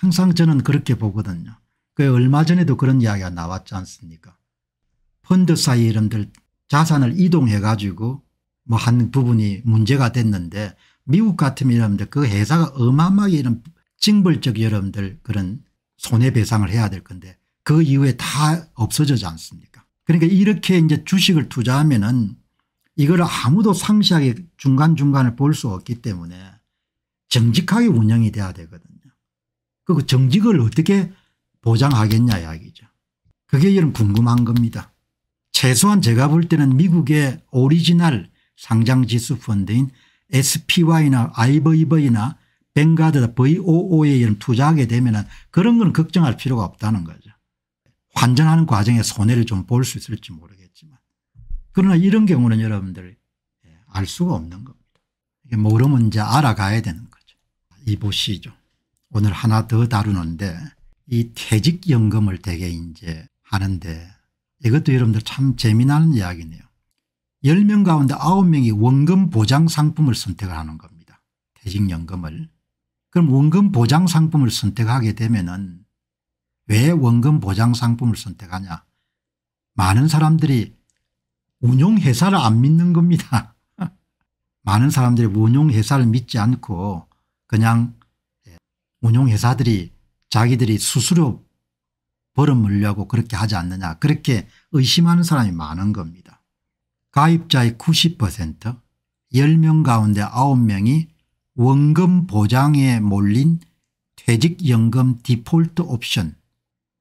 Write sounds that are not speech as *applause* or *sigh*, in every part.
항상 저는 그렇게 보거든요. 그 얼마 전에도 그런 이야기가 나왔지 않습니까 펀드사의 이름들 자산을 이동해 가지고 뭐 한 부분이 문제가 됐는데 미국 같은면 여러분들 그 회사가 어마어마하게 이런 징벌적 여러분들 그런 손해배상을 해야 될 건데 그 이후에 다 없어지지 않습니까 그러니까 이렇게 이제 주식을 투자하면은 이걸 아무도 상시하게 중간중간을 볼 수 없기 때문에 정직하게 운영이 돼야 되거든요. 그 정직을 어떻게 보장하겠냐 이야기죠. 그게 여러분 궁금한 겁니다. 최소한 제가 볼 때는 미국의 오리지널 상장지수 펀드인 SPY나 IVV나 벵가드 VOO에 이런 투자하게 되면 그런 건 걱정할 필요가 없다는 거죠. 환전하는 과정에 손해를 좀 볼 수 있을지 모르겠지만 그러나 이런 경우는 여러분들 알 수가 없는 겁니다. 모르면 뭐 이제 알아가야 되는 거죠. 이 보시죠. 오늘 하나 더 다루는데 이 퇴직연금을 대개 이제 하는데 이것도 여러분들 참 재미나는 이야기네요. 10명 가운데 9명이 원금 보장 상품을 선택을 하는 겁니다. 퇴직연금을. 그럼 원금 보장 상품을 선택하게 되면은 왜 원금 보장 상품을 선택하냐. 많은 사람들이 운용회사를 안 믿는 겁니다. *laughs* 많은 사람들이 운용회사를 믿지 않고 그냥 운용회사들이 자기들이 수수료 벌어 물려고 그렇게 하지 않느냐 그렇게 의심하는 사람이 많은 겁니다. 가입자의 90% 10명 가운데 9명이 원금 보장에 몰린 퇴직연금 디폴트 옵션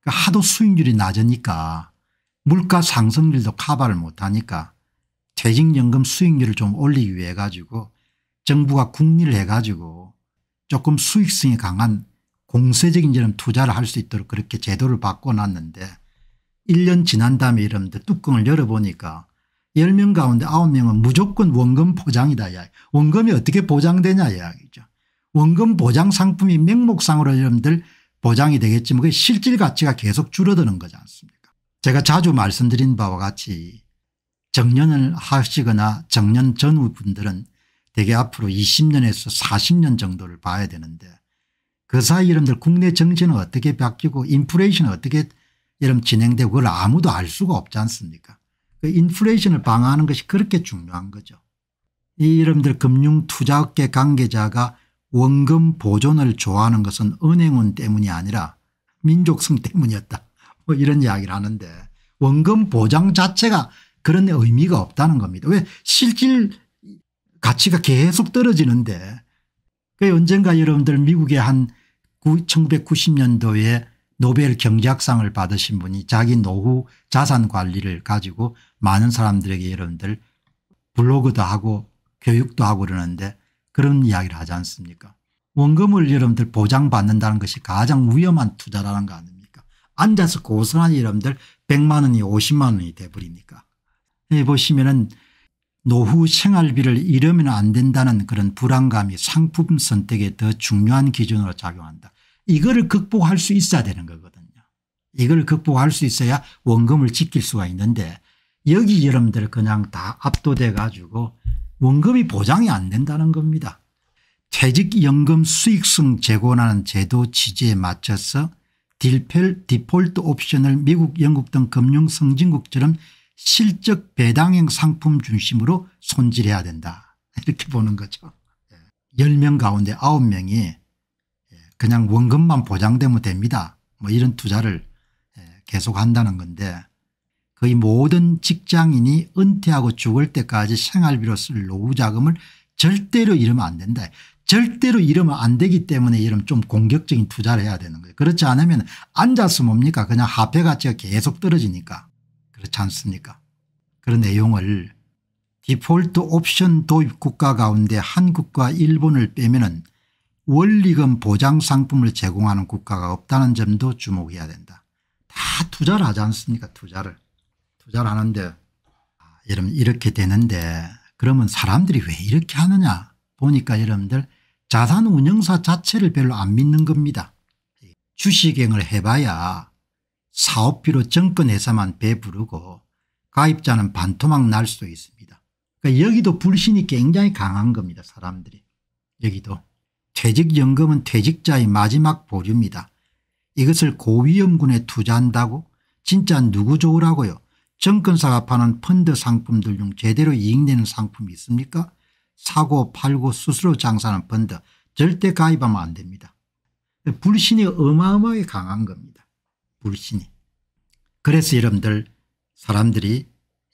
그러니까 하도 수익률이 낮으니까 물가 상승률도 커버를 못하니까 퇴직연금 수익률을 좀 올리기 위해 가지고 정부가 국리를 해가지고 조금 수익성이 강한 공세적인 이런 투자를 할 수 있도록 그렇게 제도를 바꿔놨는데 1년 지난 다음에 이러는데 뚜껑을 열어보니까 10명 가운데 9명은 무조건 원금 포장이다 이야기 원금이 어떻게 보장되냐 이야기죠. 원금 보장 상품이 명목상으로 여러분들 보장이 되겠지만 그 실질 가치가 계속 줄어드는 거지 않습니까 제가 자주 말씀드린 바와 같이 정년을 하시거나 정년 전후 분들은 대개 앞으로 20년에서 40년 정도를 봐야 되는데 그 사이 여러분들 국내 정치는 어떻게 바뀌고 인플레이션은 어떻게 여러분 진행되고 그걸 아무도 알 수가 없지 않습니까 그 인플레이션을 방어하는 것이 그렇게 중요한 거죠. 이 여러분들 금융투자업계 관계자가 원금 보존을 좋아하는 것은 은행운 때문이 아니라 민족성 때문이었다 뭐 이런 이야기를 하는데 원금 보장 자체가 그런 의미가 없다는 겁니다. 왜 실질 가치가 계속 떨어지는데 그 언젠가 여러분들 미국의 한 1990년도에 노벨 경제학상을 받으신 분이 자기 노후 자산 관리를 가지고 많은 사람들에게 여러분들 블로그도 하고 교육도 하고 그러는데 그런 이야기를 하지 않습니까 원금을 여러분들 보장받는다는 것이 가장 위험한 투자라는 거 아닙니까 앉아서 고스란히 여러분들 100만 원이 50만 원이 돼버리니까 예, 보시면은 노후 생활비를 잃으면 안 된다는 그런 불안감이 상품 선택에 더 중요한 기준으로 작용한다. 이거를 극복할 수 있어야 되는 거거든요. 이걸 극복할 수 있어야 원금을 지킬 수가 있는데 여기 여러분들 그냥 다 압도돼 가지고 원금이 보장이 안 된다는 겁니다. 퇴직연금 수익성 재고라는 제도 취지에 맞춰서 딜펠 디폴트 옵션을 미국 영국 등 금융 성진국처럼 실적 배당형 상품 중심으로 손질해야 된다 *laughs* 이렇게 보는 거죠. 10명 예. 가운데 9명이 예, 그냥 원금만 보장되면 됩니다. 뭐 이런 투자를 예, 계속 한다는 건데 거의 모든 직장인이 은퇴하고 죽을 때까지 생활비로 쓸 노후자금을 절대로 잃으면 안 된다. 절대로 잃으면 안 되기 때문에 이런 좀 공격적인 투자를 해야 되는 거예요. 그렇지 않으면 앉아서 뭡니까 그냥 화폐 가치가 계속 떨어지니까 그렇지 않습니까 그런 내용을 디폴트 옵션 도입 국가 가운데 한국과 일본을 빼면 원리금 보장 상품을 제공하는 국가가 없다는 점도 주목해야 된다. 다 투자를 하지 않습니까 투자를. 투자를 하는데 아, 여러분 이렇게 되는데 그러면 사람들이 왜 이렇게 하느냐 보니까 여러분들 자산운용사 자체를 별로 안 믿는 겁니다. 예, 주식행을 해봐야 사업비로 정권회사만 배부르고 가입자는 반토막 날 수도 있습니다. 그러니까 여기도 불신이 굉장히 강한 겁니다. 사람들이. 여기도. 퇴직연금은 퇴직자의 마지막 보류입니다. 이것을 고위험군에 투자한다고? 진짜 누구 좋으라고요? 정권사가 파는 펀드 상품들 중 제대로 이익내는 상품이 있습니까? 사고 팔고 스스로 장사하는 펀드 절대 가입하면 안 됩니다. 불신이 어마어마하게 강한 겁니다. 불신이. 그래서 여러분들 사람들이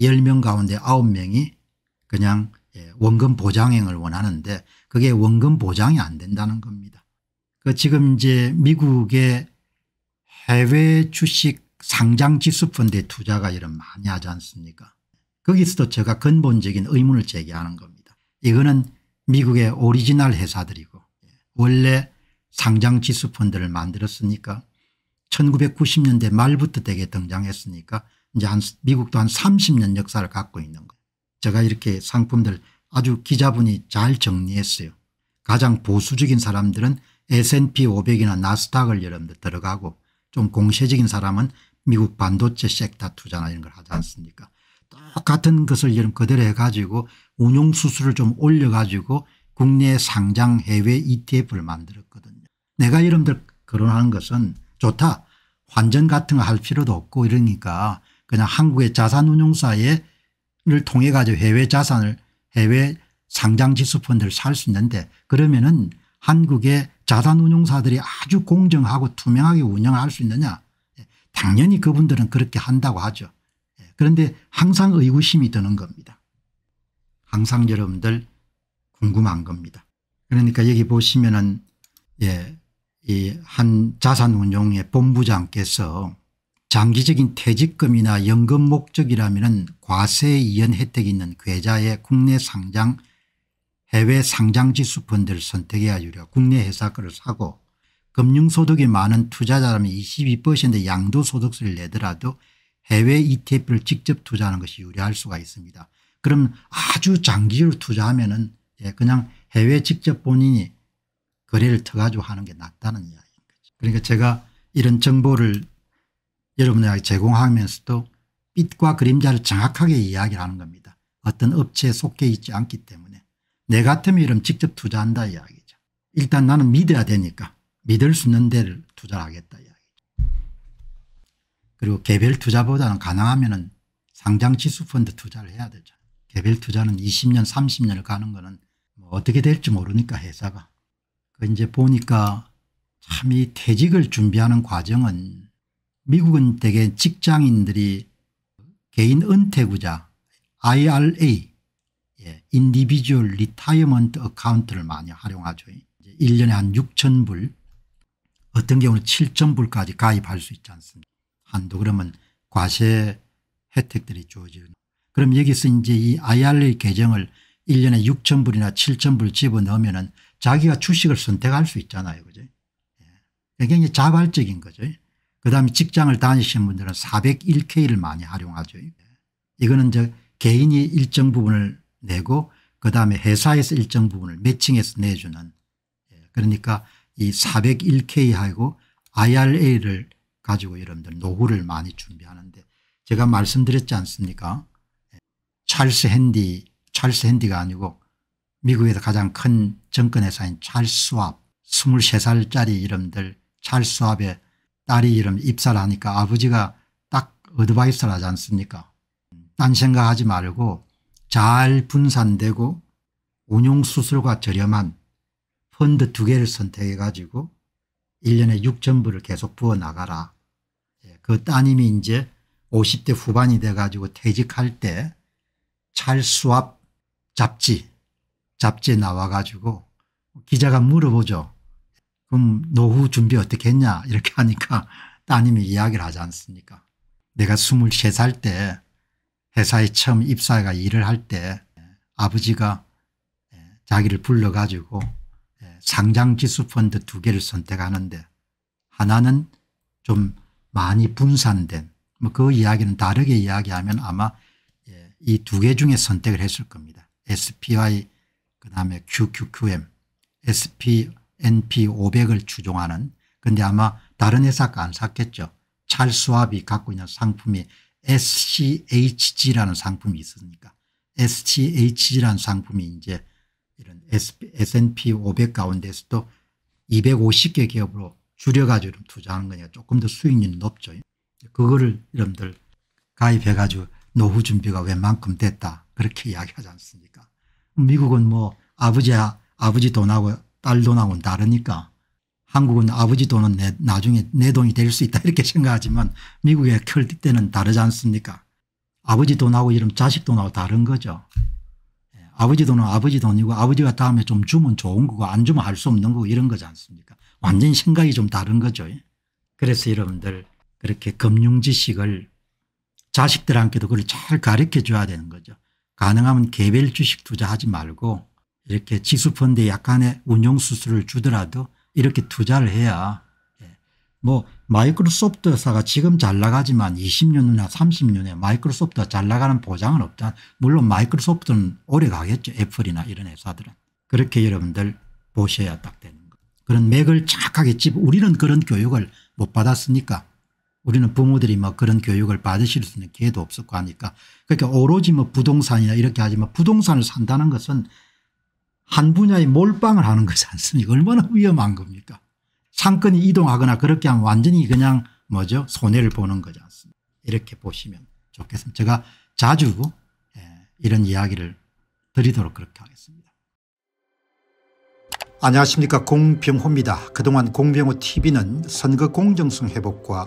10명 가운데 9명이 그냥 예, 원금 보장행을 원하는데 그게 원금 보장이 안 된다는 겁니다. 그 지금 이제 미국의 해외 주식 상장 지수펀드에 투자가 이런 많이 하지 않습니까 거기서도 제가 근본적인 의문을 제기하는 겁니다. 이거는 미국의 오리지널 회사들이고 예, 원래 상장 지수펀드를 만들었으니까 1990년대 말부터 되게 등장했으니까 이제 한 미국도 한 30년 역사를 갖고 있는 거예요. 제가 이렇게 상품들 아주 기자분이 잘 정리했어요. 가장 보수적인 사람들은 S&P 500이나 나스닥을 여러분들 들어가고 좀 공세적인 사람은 미국 반도체 섹터 투자나 이런 걸 하지 않습니까 똑같은 것을 여러분 그대로 해가지고 운용수수를 좀 올려가지고 국내 상장 해외 ETF를 만들었거든요. 내가 여러분들 거론하는 것은 좋다. 환전 같은 거 할 필요도 없고 이러니까 그냥 한국의 자산운용사를 통해 가지고 해외 자산을 해외 상장 지수 펀드를 살 수 있는데 그러면은 한국의 자산운용사들이 아주 공정하고 투명하게 운영할 수 있느냐 예, 당연히 그분들은 그렇게 한다고 하죠. 예, 그런데 항상 의구심이 드는 겁니다. 항상 여러분들 궁금한 겁니다. 그러니까 여기 보시면은 예 이한 자산운용의 본부장께서 장기적인 퇴직금이나 연금 목적이라면 과세 이연 혜택이 있는 괴자의 국내 상장 해외 상장지수 펀드를 선택해야 유려 국내 회사 거를 사고 금융소득이 많은 투자자라면 2 2 양도소득세를 내더라도 해외 ETF를 직접 투자하는 것이 유리할 수가 있습니다. 그럼 아주 장기적으로 투자하면 은 예, 그냥 해외 직접 본인이 거래를 터가지고 하는 게 낫다는 이야기인 거죠. 그러니까 제가 이런 정보를 여러분에게 제공하면서도 빛과 그림자를 정확하게 이야기를 하는 겁니다. 어떤 업체에 속해 있지 않기 때문에. 내 같으면 이러 직접 투자한다 이야기죠. 일단 나는 믿어야 되니까 믿을 수 있는 데를 투자 하겠다 이야기죠. 그리고 개별 투자보다는 가능하면 상장 지수펀드 투자를 해야 되죠. 개별 투자는 20년 30년을 가는 거는 뭐 어떻게 될지 모르니까 회사가. 그 이제 보니까 참 이 퇴직을 준비하는 과정은 미국은 대개 직장인들이 개인 은퇴구자 IRA 예, Individual Retirement Account를 많이 활용하죠. 이제 1년에 한6 0불 어떤 경우는 7 0불까지 가입할 수 있지 않습니까 한도 그러면 과세 혜택들이 주어지는 그럼 여기서 이제 이 IRA 계정을 1년에 6 0불이나7 0불 집어넣으면 자기가 주식을 선택할 수 있잖아요. 그죠? 굉장히 예. 자발적인 거죠. 그 다음에 직장을 다니시는 분들은 401k를 많이 활용하죠. 예. 이거는 저 개인이 일정 부분을 내고 그 다음에 회사에서 일정 부분을 매칭해서 내주는 예. 그러니까 이 401k하고 IRA를 가지고 여러분들 노후를 많이 준비하는데 제가 말씀드렸지 않습니까 찰스 핸디 찰스 핸디가 아니고 미국에서 가장 큰 정권 회사인 찰스왑 23살짜리 이름들 찰스왑의 딸이 이름 입사를 하니까 아버지가 딱 어드바이스를 하지 않습니까 딴 생각하지 말고 잘 분산되고 운용수술과 저렴한 펀드 두 개를 선택해 가지고 1년에 6천불을 계속 부어 나가라. 예, 그 따님이 이제 50대 후반이 돼 가지고 퇴직할 때 찰수압 잡지 잡지에 나와가지고 기자가 물어보죠. 그럼 노후 준비 어떻게 했냐 이렇게 하니까 *laughs* 따님이 이야기를 하지 않습니까 내가 23살 때 회사에 처음 입사가 해 일을 할 때 아버지가 자기를 불러가지고 상장지수펀드 두 개를 선택하는데 하나는 좀 많이 분산된 뭐 그 이야기는 다르게 이야기하면 아마 이 두 개 중에 선택을 했을 겁니다. SPY 그 다음에 QQQM, SP, NP500을 추종하는 근데 아마 다른 회사가 안 샀겠죠. 찰스와비 갖고 있는 상품이 SCHG라는 상품이 있으니까 SCHG라는 상품이 이제 이런 S&P 500 가운데서도 250개 기업으로 줄여가지고 투자하는 거니까 조금 더 수익률이 높죠. 그거를 여러분들 가입해가지고 노후 준비가 웬만큼 됐다 그렇게 *laughs* 이야기하지 않습니까 미국은 뭐 아버지 아버지 돈하고 딸 돈하고는 다르니까 한국은 아버지 돈은 내, 나중에 내 돈이 될 수 있다 *laughs* 이렇게 생각하지만 미국의 결켤 때는 다르지 않습니까 아버지 돈하고 이런 자식 돈하고 다른 거죠. 예, 아버지 돈은 아버지 돈이고 아버지가 다음에 좀 주면 좋은 거고 안 주면 할 수 없는 거고 이런 거지 않습니까 완전히 생각이 좀 다른 거죠. 그래서 여러분들 그렇게 금융 지식을 자식들한테도 그걸 잘 가르쳐 줘야 되는 거죠. 가능하면 개별 주식 투자하지 말고 이렇게 지수펀드에 약간의 운용수수를 주더라도 이렇게 투자를 해야 예. 뭐 마이크로소프트사가 지금 잘 나가지만 20년이나 30년에 마이크로소프트가 잘 나가는 보장은 없다. 물론 마이크로소프트는 오래 가겠죠. 애플이나 이런 회사들은. 그렇게 여러분들 보셔야 딱 되는 거. 그런 맥을 정확하게 집 우리는 그런 교육을 못 받았으니까 우리는 부모들이 뭐 그런 교육을 받으실 수 있는 기회도 없었고 하니까 그러니까 오로지 뭐 부동산이나 이렇게 하지만 뭐 부동산을 산다는 것은 한 분야에 몰빵을 하는 것이 않습니까 얼마나 위험한 겁니까 상권이 이동하거나 그렇게 하면 완전히 그냥 뭐죠 손해를 보는 거지 않습니까 이렇게 보시면 좋겠습니다 제가 자주 예, 이런 이야기를 드리도록 그렇게 하겠습니다 안녕하십니까 공병호입니다 그동안 공병호 tv는 선거 공정성 회복과